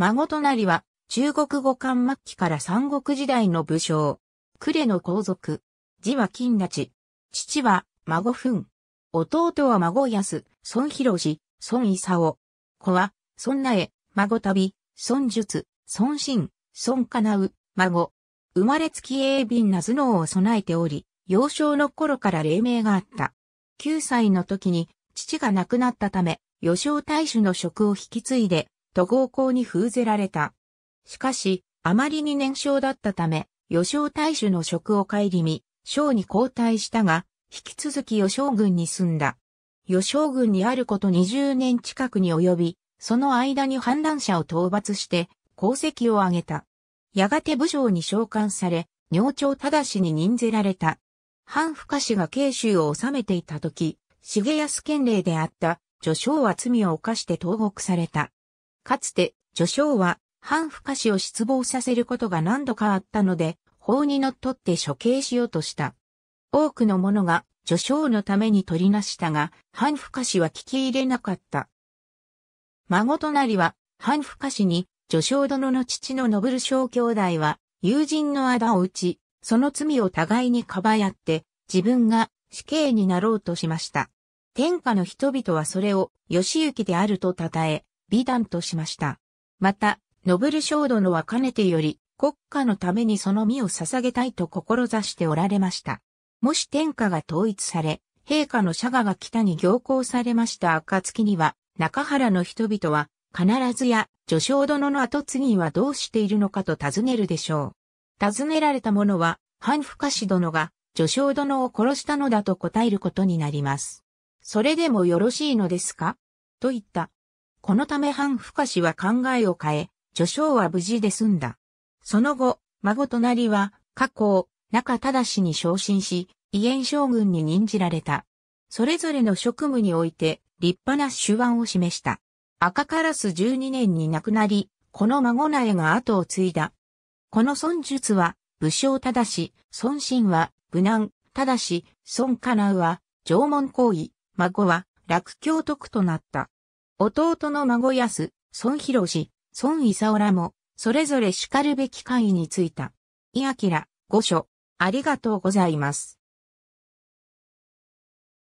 孫隣は、中国語漢末期から三国時代の武将。呉の皇族。字は金立。父は、孫墳。弟は孫安、孫広氏、孫勲。子は、孫苗、孫旅、孫術、孫信、孫かなう、孫。生まれつき鋭敏な頭脳を備えており、幼少の頃から霊明があった。9歳の時に、父が亡くなったため、余少大主の職を引き継いで、と合校に封ぜられた。しかし、あまりに年少だったため、余少大衆の職を顧み、将に交代したが、引き続き余将軍に住んだ。余将軍にあること20年近くに及び、その間に反乱者を討伐して、功績を挙げた。やがて武将に召喚され、尿長正に任ぜられた。反深氏が慶州を治めていた時、重安県令であった、序章は罪を犯して投獄された。かつて、序章は、反不可子を失望させることが何度かあったので、法にのっとって処刑しようとした。多くの者が、序章のために取りなしたが、反不可子は聞き入れなかった。孫となりは、反不可子に、序章殿の父のノブル小兄弟は、友人の仇を打ち、その罪を互いにかばやって、自分が死刑になろうとしました。天下の人々はそれを、義行であると称え、美談としました。また、ノブル小殿はかねてより、国家のためにその身を捧げたいと志しておられました。もし天下が統一され、陛下の社賀が北に行幸されました暁には、中原の人々は、必ずや、序章殿の後継ぎはどうしているのかと尋ねるでしょう。尋ねられた者は、半深氏殿が、序章殿を殺したのだと答えることになります。それでもよろしいのですかと言ったこのため不可氏は考えを変え、序章は無事で済んだ。その後、孫隣は、過去、中正に昇進し、威厳将軍に任じられた。それぞれの職務において、立派な手腕を示した。赤カラス12年に亡くなり、この孫苗が後を継いだ。この孫術は、武将正し、孫信は、無難、正し、孫家うは、縄文行為、孫は、楽教徳となった。弟の孫安、孫博氏、孫伊佐らも、それぞれ叱るべき会についた。井明、御所、ありがとうございます。